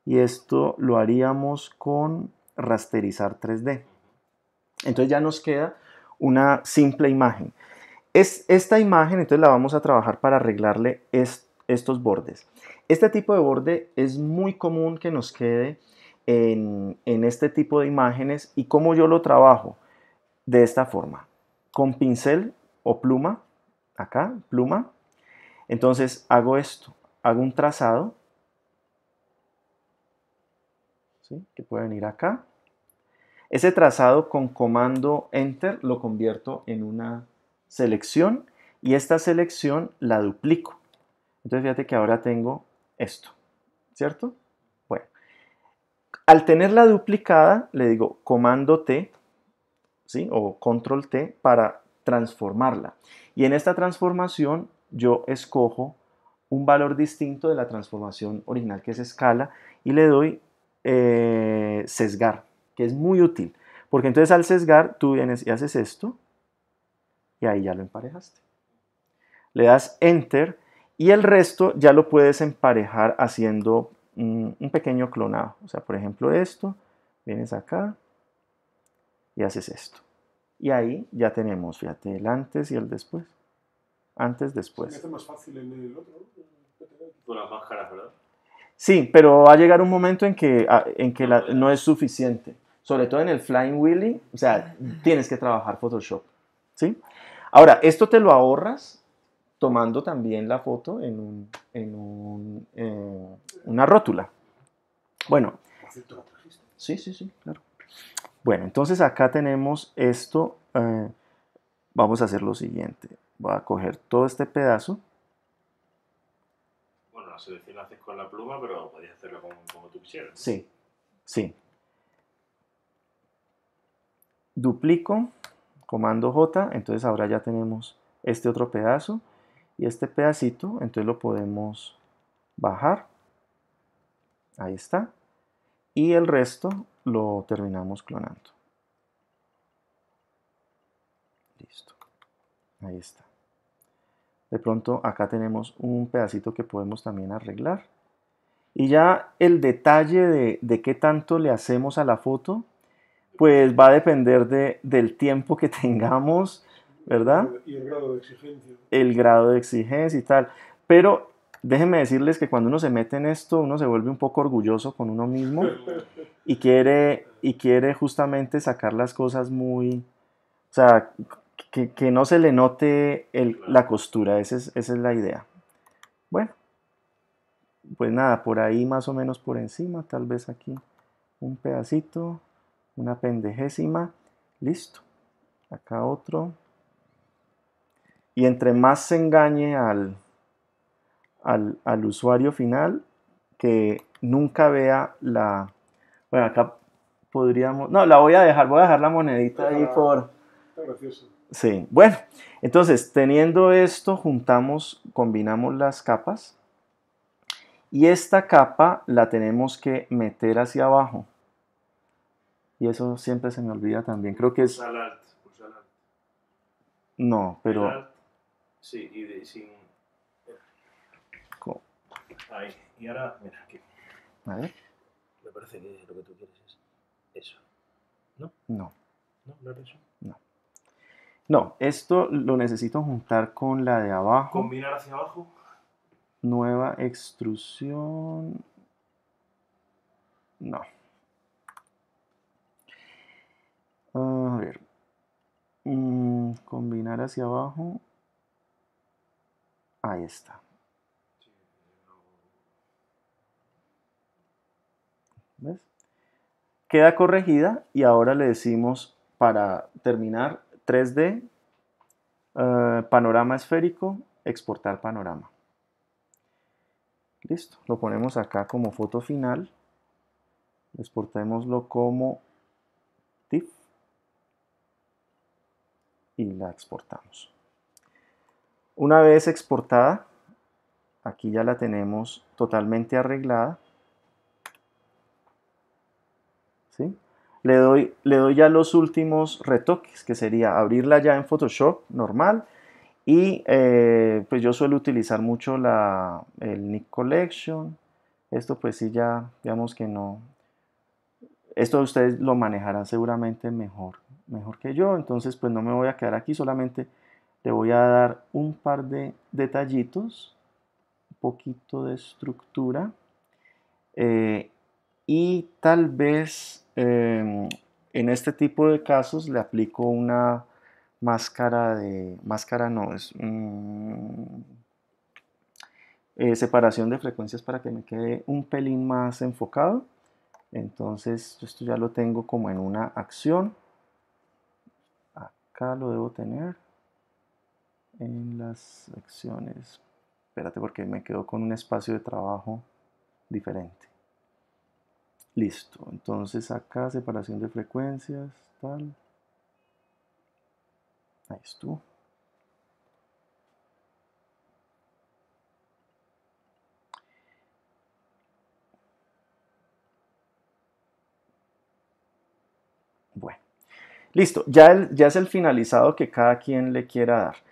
Y esto lo haríamos con rasterizar 3D. Entonces ya nos queda una simple imagen. Es esta imagen, entonces la vamos a trabajar para arreglarle estos bordes. Este tipo de borde es muy común que nos quede en, este tipo de imágenes y cómo yo lo trabajo de esta forma, con pincel o pluma, acá, pluma. Entonces hago esto, hago un trazado, que puede venir acá. Ese trazado con comando Enter lo convierto en una selección y esta selección la duplico. Entonces fíjate que ahora tengo esto, ¿cierto? al tenerla duplicada, le digo comando T o control T para transformarla. Y en esta transformación yo escojo un valor distinto de la transformación original que es escala y le doy eh, sesgar, que es muy útil. Porque entonces al sesgar tú vienes y haces esto y ahí ya lo emparejaste. Le das enter y el resto ya lo puedes emparejar haciendo un pequeño clonado. O sea, por ejemplo, esto, vienes acá y haces esto. Y ahí ya tenemos, fíjate, el antes y el después. Antes, después. Sí, pero va a llegar un momento en que, ah, en que no es suficiente. Sobre todo en el Flying Wheelie, o sea, tienes que trabajar Photoshop. ¿sí? Ahora, esto te lo ahorras tomando también la foto en, un, en un, eh, una rótula. Bueno. Sí, sí, sí, claro. Bueno, entonces acá tenemos esto. Eh, vamos a hacer lo siguiente. Voy a coger todo este pedazo. Bueno, la selección lo haces con la pluma, pero podías hacerlo como tú quisieras. Sí, sí. Duplico, comando J, entonces ahora ya tenemos este otro pedazo y este pedacito, entonces lo podemos bajar. Ahí está. Y el resto lo terminamos clonando. Listo. Ahí está. De pronto acá tenemos un pedacito que podemos también arreglar. Y ya el detalle de, qué tanto le hacemos a la foto, pues va a depender del tiempo que tengamos ¿verdad? el grado de exigencia. El grado de exigencia y tal. Pero déjenme decirles que cuando uno se mete en esto, uno se vuelve un poco orgulloso con uno mismo y quiere, y quiere justamente sacar las cosas muy... O sea, que, que no se le note el, la costura, esa es, esa es la idea. Bueno, pues nada, por ahí más o menos por encima, tal vez aquí un pedacito, una pendejésima, listo. Acá otro, y entre más se engañe al, al, usuario final, que nunca vea la... Bueno, acá podríamos... No, la voy a dejar, voy a dejar la monedita ahí por... Sí, bueno, entonces teniendo esto, juntamos, combinamos las capas y esta capa la tenemos que meter hacia abajo. Y eso siempre se me olvida también. Creo que es... No, pero... Sí, y de, sin... ¿Cómo? Ahí, y ahora, mira, aquí. A ver. Me parece que lo que tú quieres es eso. ¿No? No. ¿No? ¿No es eso? No. No, esto lo necesito juntar con la de abajo. Combinar hacia abajo. Nueva extrusión. No. A ver. Mm, combinar hacia abajo. Ahí está. Queda corregida y ahora le decimos para terminar 3D, eh, panorama esférico, exportar panorama. Listo, lo ponemos acá como foto final. Exportémoslo como TIFF y la exportamos. Una vez exportada, aquí ya la tenemos totalmente arreglada. ¿Sí? Le, doy, le doy ya los últimos retoques, que sería abrirla ya en Photoshop normal. Y eh, pues yo suelo utilizar mucho la, el Nick Collection. Esto pues sí ya, digamos que no. Esto ustedes lo manejarán seguramente mejor, mejor que yo. Entonces pues no me voy a quedar aquí, solamente le voy a dar un par de detallitos, un poquito de estructura eh, y tal vez em, en este tipo de casos le aplico una máscara de, máscara no, es eh, separación de frecuencias para que me quede un pelín más enfocado. Entonces esto ya lo tengo como en una acción. Acá lo debo tener en las secciones Espérate porque me quedo con un espacio de trabajo diferente. Listo. Entonces acá separación de frecuencias, tal. Ahí estuvo. Bueno, listo, ya es el finalizado que cada quien le quiera dar.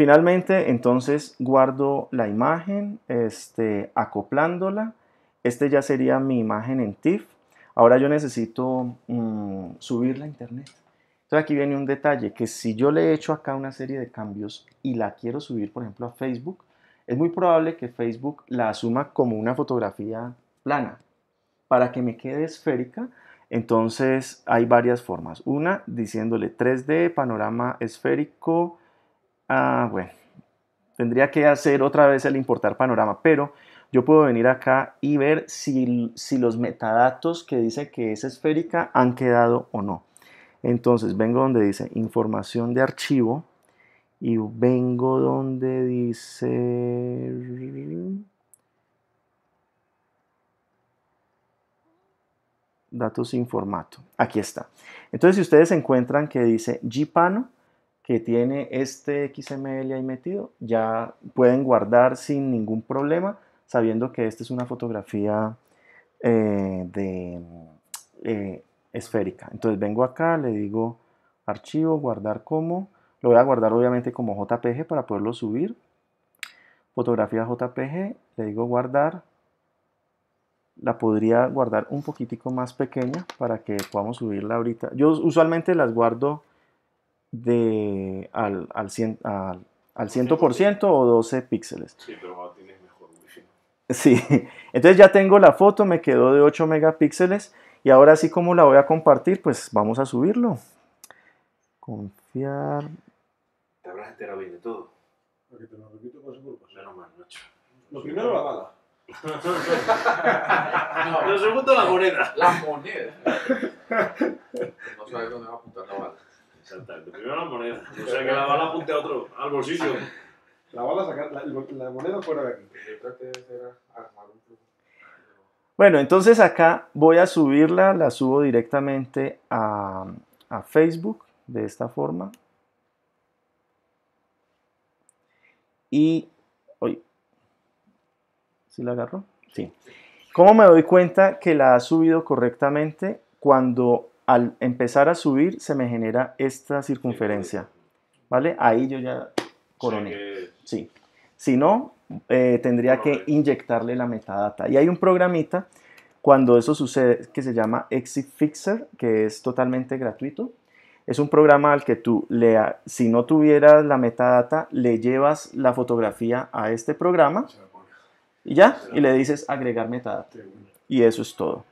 Finalmente, entonces guardo la imagen, este, acoplándola. Este ya sería mi imagen en TIFF. Ahora yo necesito mm, subirla a internet. Entonces aquí viene un detalle, que si yo le he hecho acá una serie de cambios y la quiero subir, por ejemplo, a Facebook, es muy probable que Facebook la asuma como una fotografía plana. Para que me quede esférica, entonces hay varias formas. Una, diciéndole 3D, panorama esférico, Ah, bueno, tendría que hacer otra vez el importar panorama, pero yo puedo venir acá y ver si, los metadatos que dice que es esférica han quedado o no. Entonces vengo donde dice información de archivo y vengo donde dice datos sin formato. Aquí está. Entonces si ustedes encuentran que dice GPano, que tiene este XML ahí metido, ya pueden guardar sin ningún problema, sabiendo que esta es una fotografía eh, de, eh, esférica. Entonces vengo acá, le digo archivo, guardar como, lo voy a guardar obviamente como JPG para poderlo subir. Fotografía JPG, le digo guardar, la podría guardar un poquitico más pequeña para que podamos subirla ahorita. Yo usualmente las guardo de, al, al, cien, al, 100% o 12 píxeles. Sí, pero ahora tienes mejor wifi. Sí, entonces ya tengo la foto, me quedó de 8 megapíxeles y ahora sí como la voy a compartir, pues vamos a subirlo. Confiar. Te habrás enterado bien de todo. Lo te lo repito pues. Lo primero la bala. no, lo segundo la moneda. La moneda. no sabes dónde va a apuntar la bala la la, moneda fuera de aquí. Bueno, entonces acá voy a subirla, la subo directamente a, Facebook de esta forma. Y hoy, ¿sí la agarro? Sí. ¿Cómo me doy cuenta que la ha subido correctamente? Cuando al empezar a subir se me genera esta circunferencia, ¿vale? Ahí yo ya coroné, sí. Si no, eh, tendría que inyectarle la metadata. Y hay un programita cuando eso sucede que se llama Exit Fixer, que es totalmente gratuito. Es un programa al que tú, le, si no tuvieras la metadata, le llevas la fotografía a este programa y ya, y le dices agregar metadata. Y eso es todo.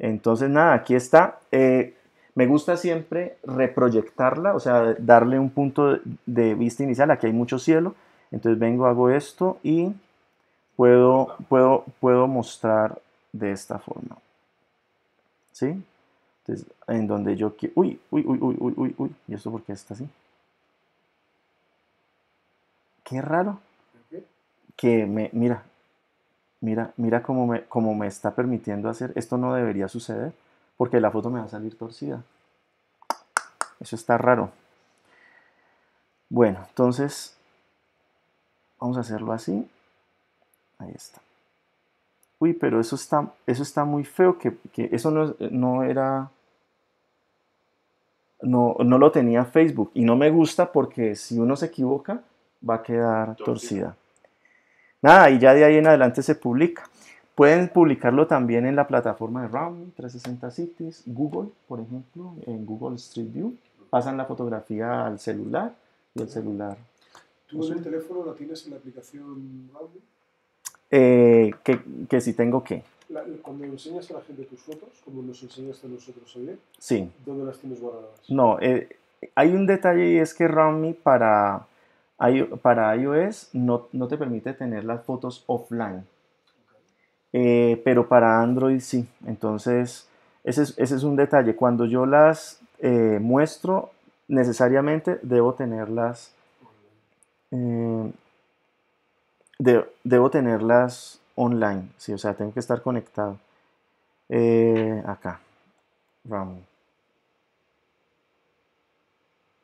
Entonces, nada, aquí está. Eh, me gusta siempre reproyectarla, o sea, darle un punto de vista inicial. Aquí hay mucho cielo. Entonces vengo, hago esto y puedo, puedo, puedo mostrar de esta forma. ¿Sí? Entonces, en donde yo quiero... Uy, uy, uy, uy, uy, uy, uy. ¿Y esto por qué está así? Qué raro. Que me... Mira, mira, mira cómo me, cómo me está permitiendo hacer, esto no debería suceder, porque la foto me va a salir torcida. Eso está raro. Bueno, entonces vamos a hacerlo así. Ahí está. Uy, pero eso está, eso está muy feo, que, eso no, era... No, no, lo tenía Facebook y no me gusta porque si uno se equivoca va a quedar torcida. Nada, y ya de ahí en adelante se publica. Pueden publicarlo también en la plataforma de Round 360 Cities, Google, por ejemplo, en Google Street View. Pasan la fotografía al celular y el celular. ¿Tú en el teléfono la tienes en la aplicación Round? que, eh, que si tengo que. cuando enseñas a la gente tus fotos, como nos enseñaste a nosotros ayer, sí. ¿dónde las tienes guardadas? No, eh, hay un detalle y es que Roundme para para iOS no, te permite tener las fotos offline, eh, pero para Android sí. Entonces, ese es, un detalle. Cuando yo las eh, muestro, necesariamente debo tenerlas. Eh, debo tenerlas online, ¿sí? o sea, tengo que estar conectado. acá, vamos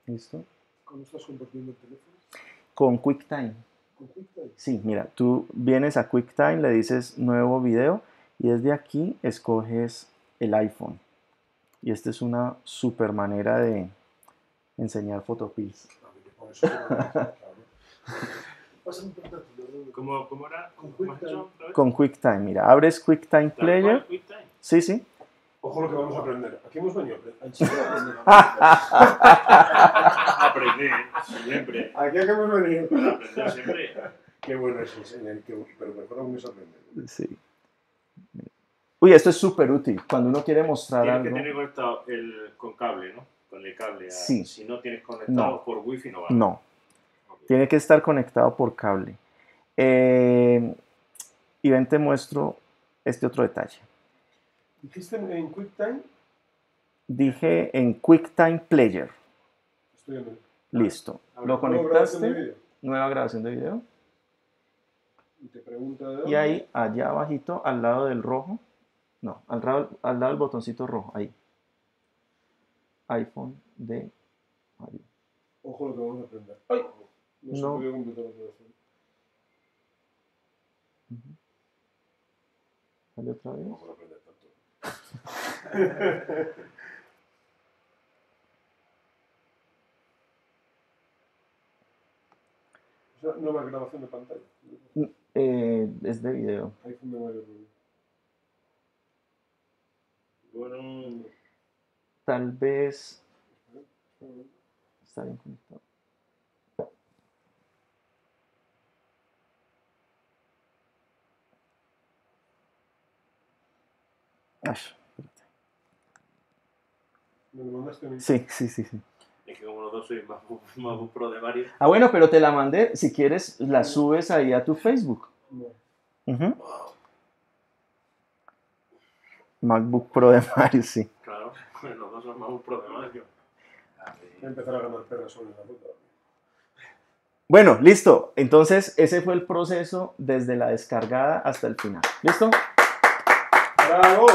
¿Listo? ¿Cómo estás compartiendo el teléfono? Con QuickTime. Sí, mira, tú vienes a QuickTime, le dices nuevo video y desde aquí escoges el iPhone. Y esta es una super manera de enseñar Photopills. ¿Cómo, era? ¿Con QuickTime? mira, abres QuickTime Player. sí, sí. Ojo lo que vamos a aprender. Aquí hemos venido a aprender. siempre. Aquí hemos venido. Aprender siempre. Qué bueno es Pero pero mejor aún aprender. Sí. Uy, esto es súper útil. Cuando uno quiere mostrar algo. Tiene que tener conectado el, con cable, ¿no? Con el cable. sí. Si no tienes conectado por wifi, no va. No. Tiene que estar conectado por cable. Eh, y ven, te muestro este otro detalle. ¿Dijiste en QuickTime? Dije en QuickTime Player. Estoy en el... Listo. Lo conectaste. Nueva grabación de video. Y, te pregunta de y ahí, allá abajito, al lado del rojo. No, al, lado del botoncito rojo, ahí. iPhone de Mario. Ojo lo que vamos a aprender. ¡Ay! No, no. grabación. ¿Sale otra vez? Vamos a aprender. No, nueva grabación de pantalla. Eh, es de video. Bueno. Tal vez. Está bien conectado. Ash. ¿Me lo mandaste a mí? Sí, sí, sí, sí. Es que como los dos soy más, pro de Mario. Ah, bueno, pero te la mandé. Si quieres, la subes ahí a tu Facebook. MacBook Pro de Mario, sí. Claro, los dos son MacBook Pro de Mario. Voy a empezar a ganar perros sobre la puta. Bueno, listo. Entonces, ese fue el proceso desde la descargada hasta el final. ¿Listo? ¡Bravo!